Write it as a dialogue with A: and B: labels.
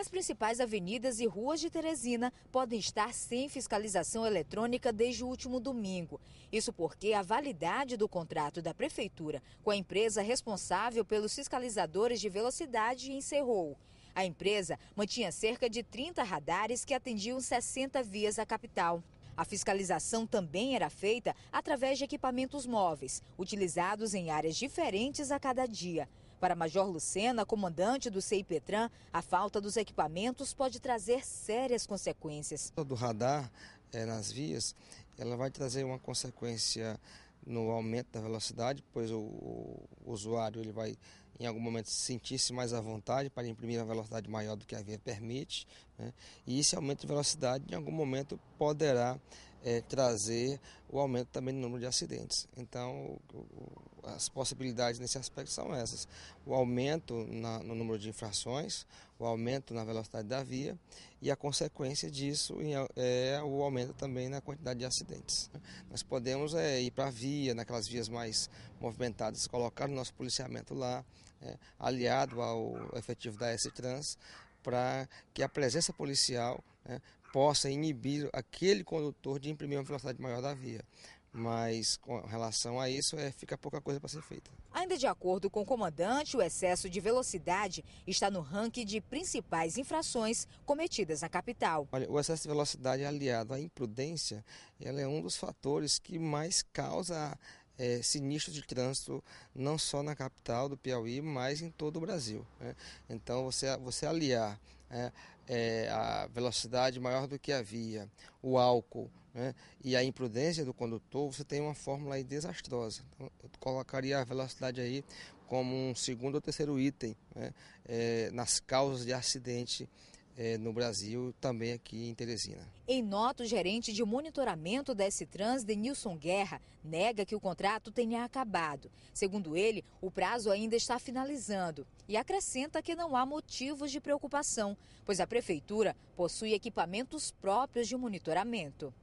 A: As principais avenidas e ruas de Teresina podem estar sem fiscalização eletrônica desde o último domingo. Isso porque a validade do contrato da Prefeitura com a empresa responsável pelos fiscalizadores de velocidade encerrou. A empresa mantinha cerca de 30 radares que atendiam 60 vias à capital. A fiscalização também era feita através de equipamentos móveis, utilizados em áreas diferentes a cada dia. Para Major Lucena, comandante do CIPETRAN, a falta dos equipamentos pode trazer sérias consequências.
B: Do radar é, nas vias, ela vai trazer uma consequência no aumento da velocidade, pois o, o usuário ele vai em algum momento sentir-se mais à vontade para imprimir a velocidade maior do que a via permite, né? e esse aumento de velocidade em algum momento poderá é, trazer o aumento também do número de acidentes. Então, o, o, as possibilidades nesse aspecto são essas: o aumento na, no número de infrações, o aumento na velocidade da via e a consequência disso é o aumento também na quantidade de acidentes. Né? Nós podemos é, ir para a via, naquelas vias mais movimentadas, colocar o nosso policiamento lá, é, aliado ao efetivo da S-Trans, para que a presença policial né, possa inibir aquele condutor de imprimir uma velocidade maior da via mas com relação a isso é, fica pouca coisa para ser feita.
A: Ainda de acordo com o comandante, o excesso de velocidade está no ranking de principais infrações cometidas na capital.
B: Olha, o excesso de velocidade aliado à imprudência, ela é um dos fatores que mais causa é, sinistros de trânsito, não só na capital do Piauí, mas em todo o Brasil. Né? Então, você, você aliar é, é, a velocidade maior do que a via, o álcool né, e a imprudência do condutor, você tem uma fórmula aí desastrosa. Então, eu colocaria a velocidade aí como um segundo ou terceiro item né, é, nas causas de acidente é, no Brasil, também aqui em Teresina.
A: Em nota, o gerente de monitoramento da S-Trans, Denilson Guerra, nega que o contrato tenha acabado. Segundo ele, o prazo ainda está finalizando e acrescenta que não há motivos de preocupação, pois a prefeitura possui equipamentos próprios de monitoramento.